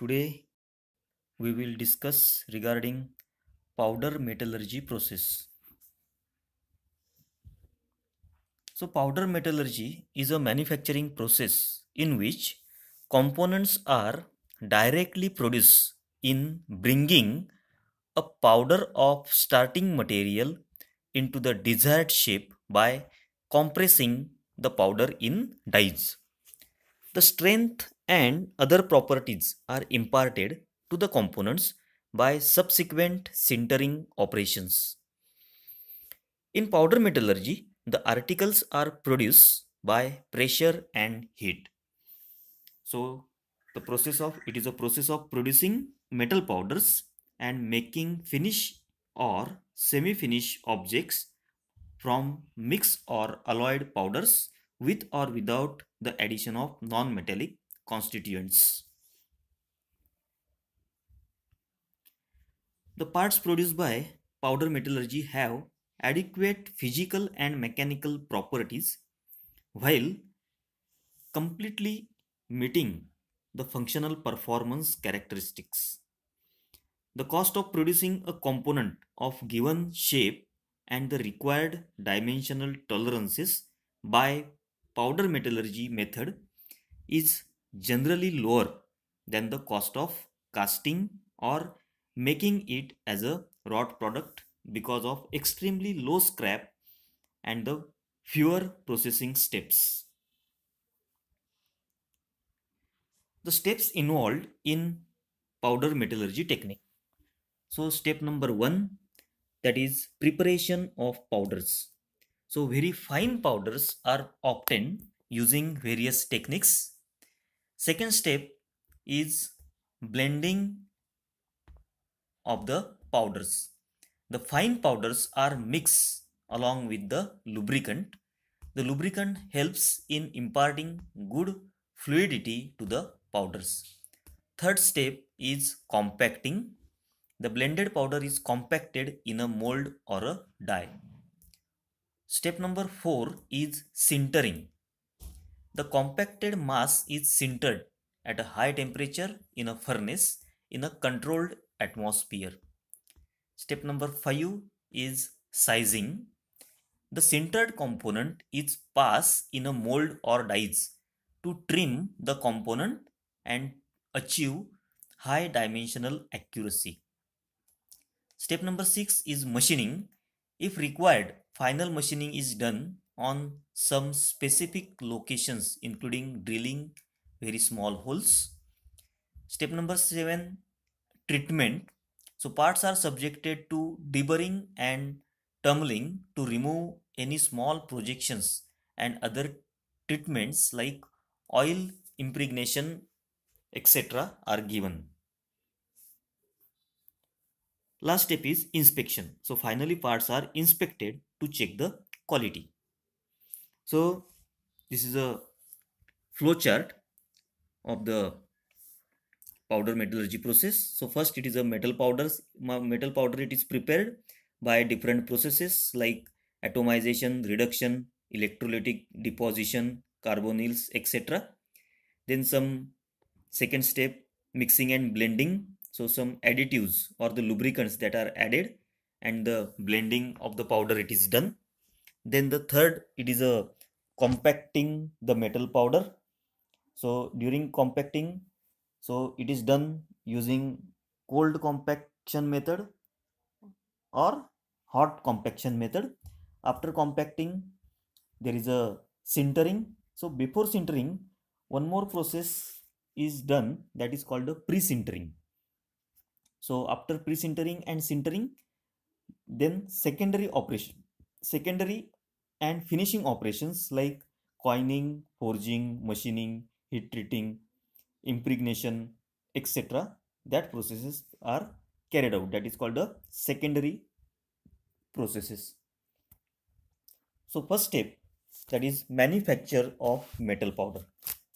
Today we will discuss regarding powder metallurgy process. So powder metallurgy is a manufacturing process in which components are directly produced in bringing a powder of starting material into the desired shape by compressing the powder in dies. The strength and other properties are imparted to the components by subsequent sintering operations. In powder metallurgy, the articles are produced by pressure and heat. So the process of it is a process of producing metal powders and making finish or semi-finish objects from mixed or alloyed powders with or without the addition of non-metallic constituents. The parts produced by powder metallurgy have adequate physical and mechanical properties while completely meeting the functional performance characteristics. The cost of producing a component of given shape and the required dimensional tolerances by powder metallurgy method is generally lower than the cost of casting or making it as a wrought product because of extremely low scrap and the fewer processing steps. The steps involved in powder metallurgy technique. So step number one that is preparation of powders. So very fine powders are obtained using various techniques second step is blending of the powders the fine powders are mixed along with the lubricant the lubricant helps in imparting good fluidity to the powders third step is compacting the blended powder is compacted in a mold or a die step number 4 is sintering the compacted mass is sintered at a high temperature in a furnace in a controlled atmosphere. Step number 5 is sizing. The sintered component is passed in a mold or dies to trim the component and achieve high dimensional accuracy. Step number 6 is machining. If required, final machining is done on some specific locations including drilling very small holes. Step number 7 treatment. So parts are subjected to deburring and tumbling to remove any small projections and other treatments like oil impregnation etc are given. Last step is inspection. So finally parts are inspected to check the quality. So this is a flow chart of the powder metallurgy process. So first it is a metal powders, metal powder it is prepared by different processes like atomization, reduction, electrolytic deposition, carbonyls, etc. Then some second step mixing and blending. So some additives or the lubricants that are added and the blending of the powder it is done. Then the third it is a compacting the metal powder so during compacting so it is done using cold compaction method or hot compaction method after compacting there is a sintering so before sintering one more process is done that is called a pre-sintering so after pre-sintering and sintering then secondary operation secondary and finishing operations like coining, forging, machining, heat treating, impregnation, etc. That processes are carried out. That is called the secondary processes. So first step that is manufacture of metal powder.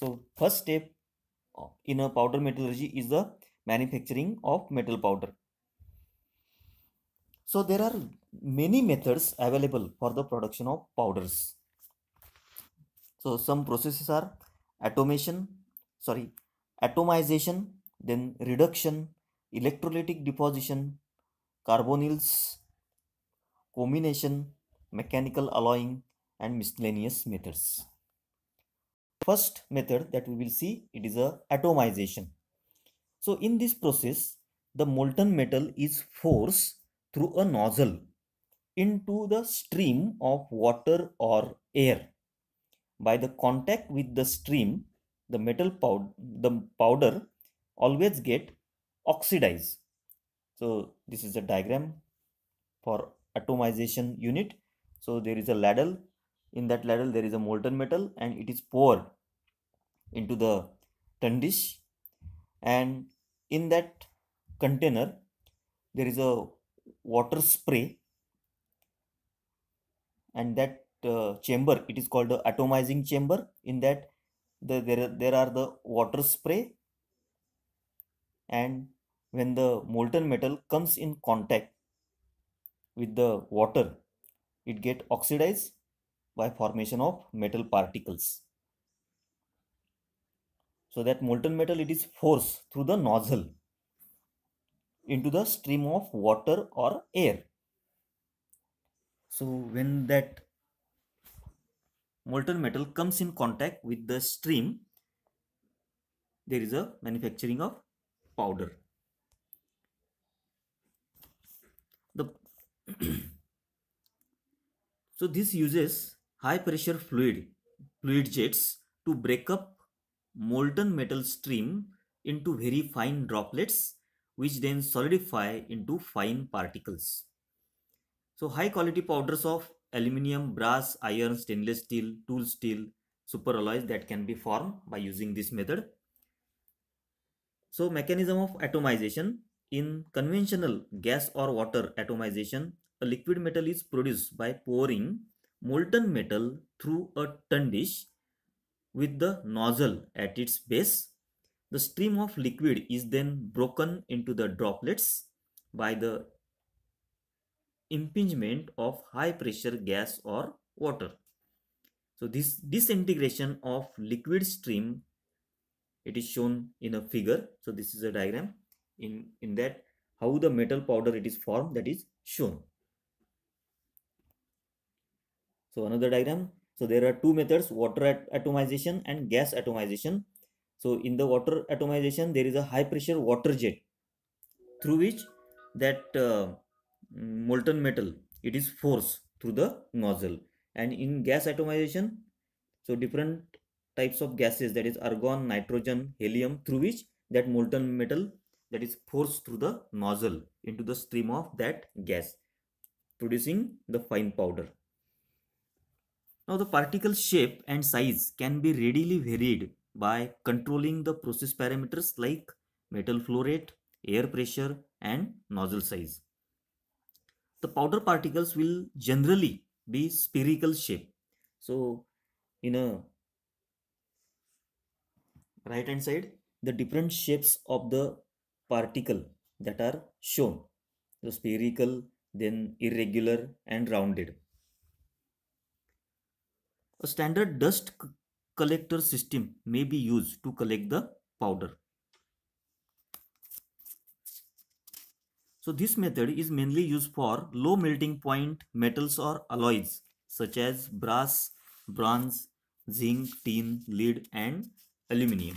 So first step in a powder metallurgy is the manufacturing of metal powder. So there are many methods available for the production of powders. So some processes are atomation, sorry, atomization, then reduction, electrolytic deposition, carbonyls, combination, mechanical alloying and miscellaneous methods. First method that we will see it is a atomization. So in this process the molten metal is forced through a nozzle into the stream of water or air. By the contact with the stream, the metal powder, the powder always get oxidized. So this is a diagram for atomization unit. So there is a ladle. In that ladle there is a molten metal and it is poured into the tundish and in that container there is a water spray and that uh, chamber it is called the atomizing chamber in that the, there, there are the water spray and when the molten metal comes in contact with the water it get oxidized by formation of metal particles so that molten metal it is forced through the nozzle into the stream of water or air so when that molten metal comes in contact with the stream there is a manufacturing of powder the so this uses high pressure fluid fluid jets to break up molten metal stream into very fine droplets which then solidify into fine particles so high quality powders of aluminium, brass, iron, stainless steel, tool steel, super alloys that can be formed by using this method. So mechanism of atomization. In conventional gas or water atomization, a liquid metal is produced by pouring molten metal through a ton dish with the nozzle at its base. The stream of liquid is then broken into the droplets by the impingement of high pressure gas or water. So this disintegration of liquid stream, it is shown in a figure. So this is a diagram in, in that how the metal powder it is formed that is shown. So another diagram. So there are two methods water at atomization and gas atomization. So in the water atomization there is a high pressure water jet through which that uh, molten metal it is forced through the nozzle and in gas atomization so different types of gases that is argon nitrogen helium through which that molten metal that is forced through the nozzle into the stream of that gas producing the fine powder now the particle shape and size can be readily varied by controlling the process parameters like metal flow rate air pressure and nozzle size the powder particles will generally be spherical shape. So in a right hand side, the different shapes of the particle that are shown. the spherical, then irregular and rounded. A standard dust collector system may be used to collect the powder. So this method is mainly used for low melting point metals or alloys such as brass, bronze, zinc, tin, lead and aluminium.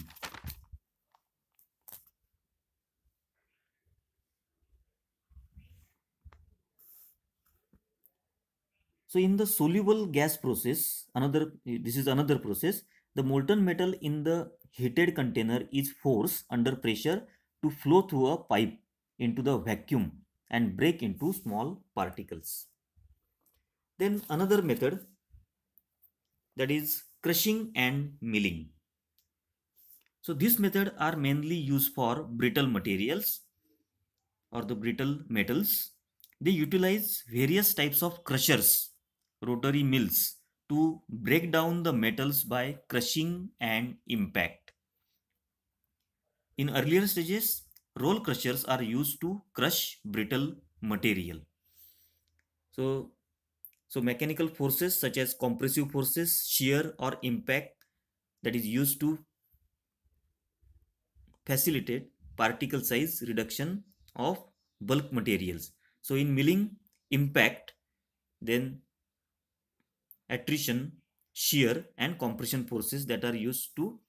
So in the soluble gas process, another this is another process, the molten metal in the heated container is forced under pressure to flow through a pipe into the vacuum and break into small particles. Then another method that is crushing and milling. So this method are mainly used for brittle materials or the brittle metals. They utilize various types of crushers, rotary mills to break down the metals by crushing and impact. In earlier stages, roll crushers are used to crush brittle material. So, so mechanical forces such as compressive forces, shear or impact that is used to facilitate particle size reduction of bulk materials. So in milling, impact, then attrition, shear and compression forces that are used to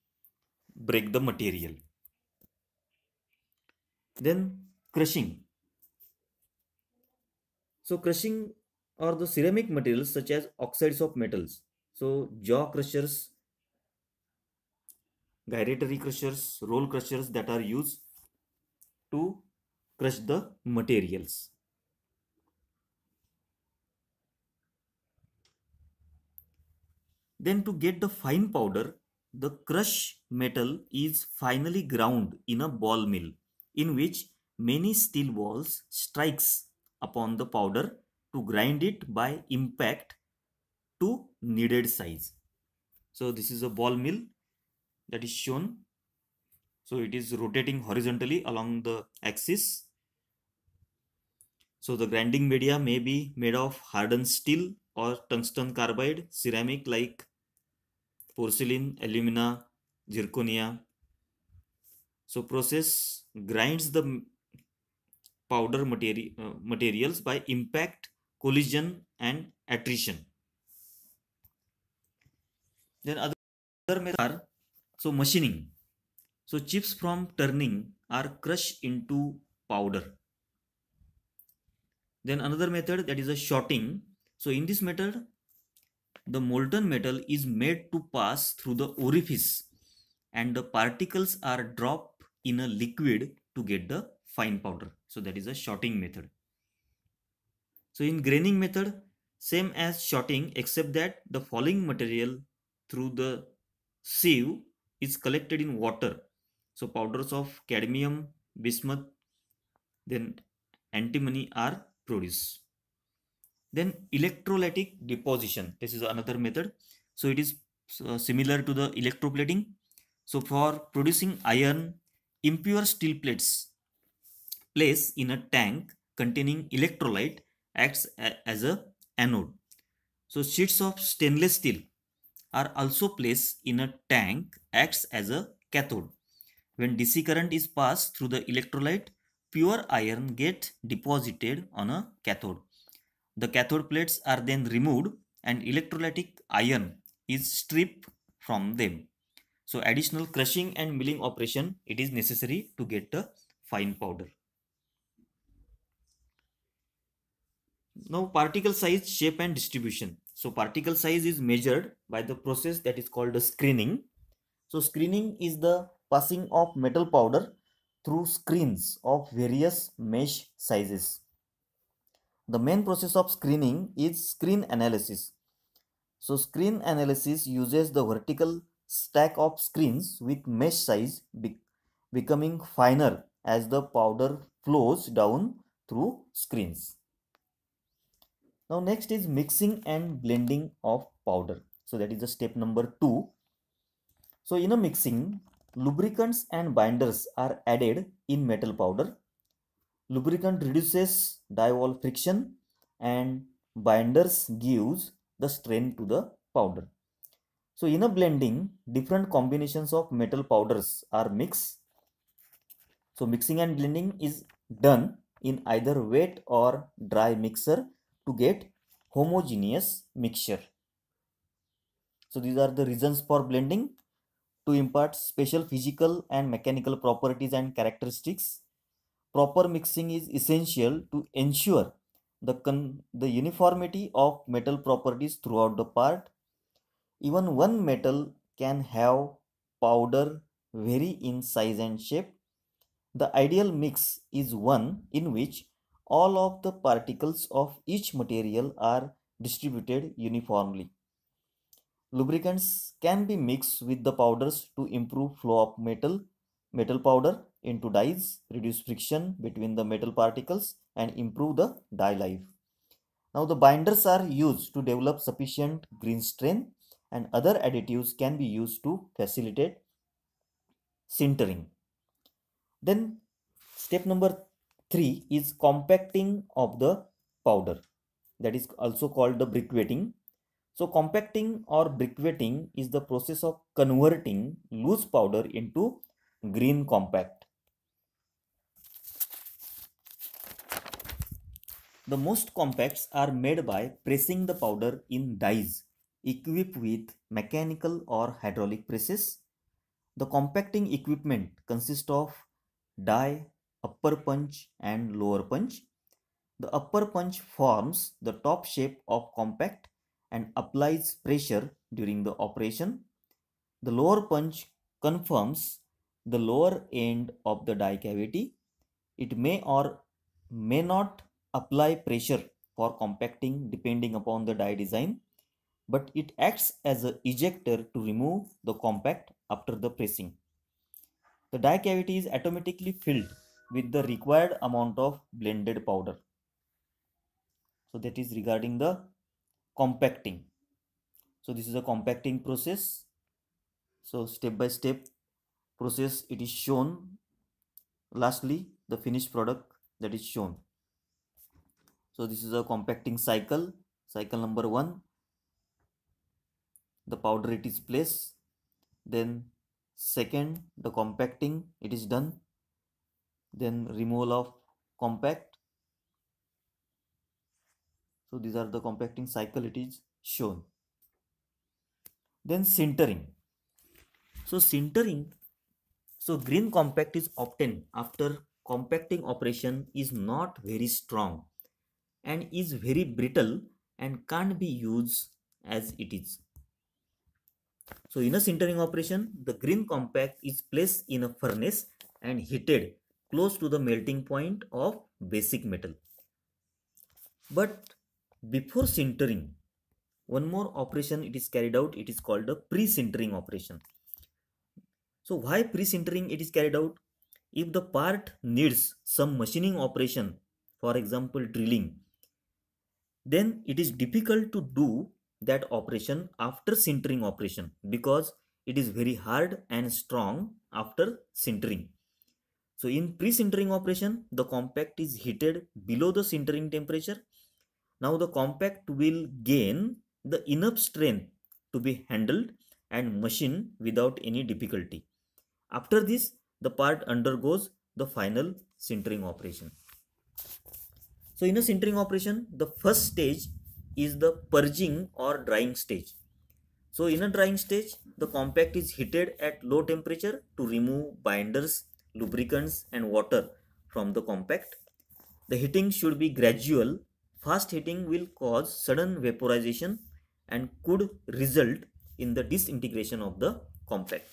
break the material. Then crushing. So crushing are the ceramic materials such as oxides of metals. So jaw crushers, gyratory crushers, roll crushers that are used to crush the materials. Then to get the fine powder, the crush metal is finally ground in a ball mill in which many steel balls strikes upon the powder to grind it by impact to needed size. So this is a ball mill that is shown. So it is rotating horizontally along the axis. So the grinding media may be made of hardened steel or tungsten carbide, ceramic like porcelain, alumina, zirconia, so process grinds the powder materi uh, materials by impact collision and attrition then other, methods are so machining so chips from turning are crushed into powder then another method that is a shotting so in this method the molten metal is made to pass through the orifice and the particles are dropped in a liquid to get the fine powder. So that is a shotting method. So in graining method, same as shotting except that the falling material through the sieve is collected in water. So powders of cadmium, bismuth, then antimony are produced. Then electrolytic deposition. This is another method. So it is uh, similar to the electroplating. So for producing iron, impure steel plates placed in a tank containing electrolyte acts as a anode. So sheets of stainless steel are also placed in a tank acts as a cathode. When DC current is passed through the electrolyte, pure iron gets deposited on a cathode. The cathode plates are then removed and electrolytic iron is stripped from them. So additional crushing and milling operation, it is necessary to get the fine powder. Now particle size, shape and distribution. So particle size is measured by the process that is called a screening. So screening is the passing of metal powder through screens of various mesh sizes. The main process of screening is screen analysis. So screen analysis uses the vertical stack of screens with mesh size be becoming finer as the powder flows down through screens. Now next is mixing and blending of powder. So that is the step number 2. So in a mixing, lubricants and binders are added in metal powder. Lubricant reduces die wall friction and binders gives the strain to the powder. So in a blending, different combinations of metal powders are mixed. So mixing and blending is done in either wet or dry mixer to get homogeneous mixture. So these are the reasons for blending to impart special physical and mechanical properties and characteristics. Proper mixing is essential to ensure the, the uniformity of metal properties throughout the part even one metal can have powder vary in size and shape. The ideal mix is one in which all of the particles of each material are distributed uniformly. Lubricants can be mixed with the powders to improve flow of metal, metal powder into dyes, reduce friction between the metal particles and improve the dye life. Now the binders are used to develop sufficient green strength and other additives can be used to facilitate sintering. Then step number three is compacting of the powder that is also called the briquetting. So compacting or briquetting is the process of converting loose powder into green compact. The most compacts are made by pressing the powder in dies equipped with mechanical or hydraulic presses. The compacting equipment consists of die, upper punch and lower punch. The upper punch forms the top shape of compact and applies pressure during the operation. The lower punch confirms the lower end of the die cavity. It may or may not apply pressure for compacting depending upon the die design but it acts as an ejector to remove the compact after the pressing. The die cavity is automatically filled with the required amount of blended powder. So that is regarding the compacting. So this is a compacting process. So step by step process it is shown. Lastly the finished product that is shown. So this is a compacting cycle, cycle number 1 the powder it is placed then second the compacting it is done then removal of compact so these are the compacting cycle it is shown then sintering so sintering so green compact is obtained after compacting operation is not very strong and is very brittle and can't be used as it is so in a sintering operation, the green compact is placed in a furnace and heated close to the melting point of basic metal. But before sintering, one more operation it is carried out, it is called a pre-sintering operation. So why pre-sintering it is carried out? If the part needs some machining operation, for example drilling, then it is difficult to do that operation after sintering operation because it is very hard and strong after sintering. So in pre-sintering operation, the compact is heated below the sintering temperature. Now the compact will gain the enough strength to be handled and machine without any difficulty. After this, the part undergoes the final sintering operation. So in a sintering operation, the first stage is the purging or drying stage. So in a drying stage, the compact is heated at low temperature to remove binders, lubricants and water from the compact. The heating should be gradual. Fast heating will cause sudden vaporization and could result in the disintegration of the compact.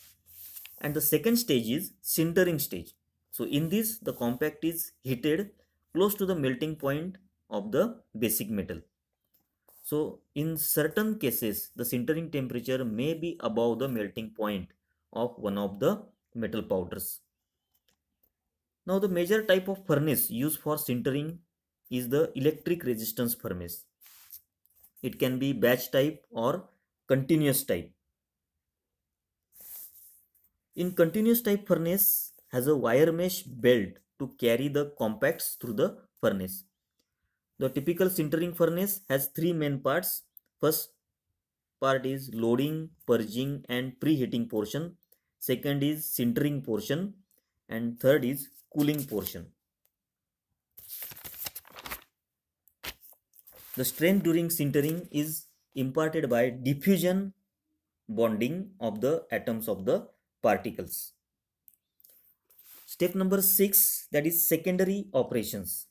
And the second stage is sintering stage. So in this, the compact is heated close to the melting point of the basic metal. So in certain cases, the sintering temperature may be above the melting point of one of the metal powders. Now the major type of furnace used for sintering is the electric resistance furnace. It can be batch type or continuous type. In continuous type furnace has a wire mesh belt to carry the compacts through the furnace. The typical sintering furnace has three main parts. First part is loading, purging and preheating portion. Second is sintering portion and third is cooling portion. The strength during sintering is imparted by diffusion bonding of the atoms of the particles. Step number 6 that is secondary operations.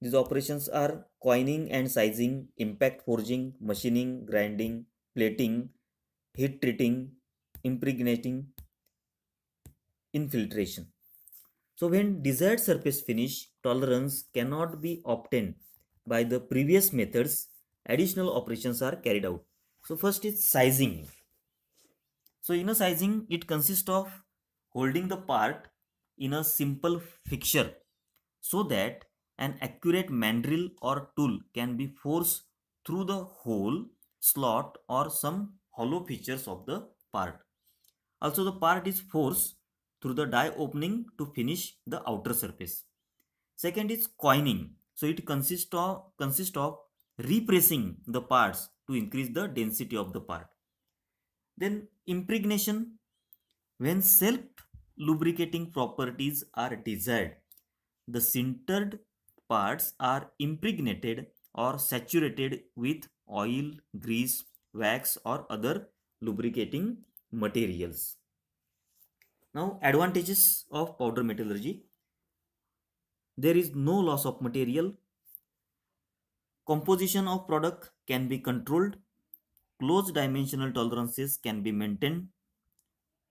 These operations are coining and sizing, impact forging, machining, grinding, plating, heat treating, impregnating, infiltration. So when desired surface finish tolerance cannot be obtained by the previous methods, additional operations are carried out. So first is sizing. So in a sizing, it consists of holding the part in a simple fixture so that an accurate mandrel or tool can be forced through the hole, slot or some hollow features of the part. Also the part is forced through the die opening to finish the outer surface. Second is coining. So it consists of, consists of repressing the parts to increase the density of the part. Then impregnation. When self-lubricating properties are desired, the sintered parts are impregnated or saturated with oil, grease, wax or other lubricating materials. Now advantages of powder metallurgy. There is no loss of material. Composition of product can be controlled. Close dimensional tolerances can be maintained.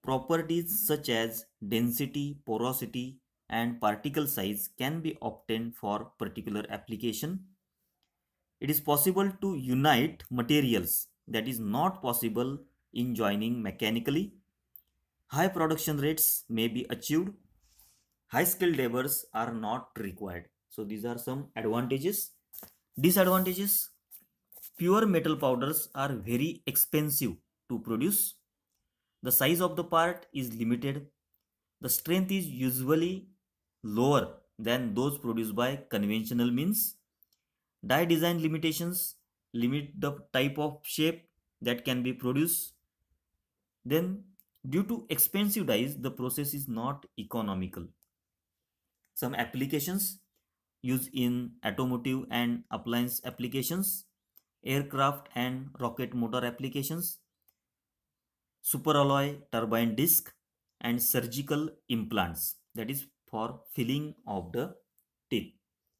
Properties such as density, porosity, and particle size can be obtained for particular application. It is possible to unite materials that is not possible in joining mechanically. High production rates may be achieved. High skilled laborers are not required. So these are some advantages. Disadvantages. Pure metal powders are very expensive to produce. The size of the part is limited. The strength is usually lower than those produced by conventional means. Die design limitations limit the type of shape that can be produced. Then due to expensive dyes, the process is not economical. Some applications used in automotive and appliance applications, aircraft and rocket motor applications, superalloy turbine disc and surgical implants that is for filling of the tin.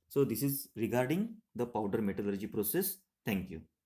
So this is regarding the powder metallurgy process. Thank you.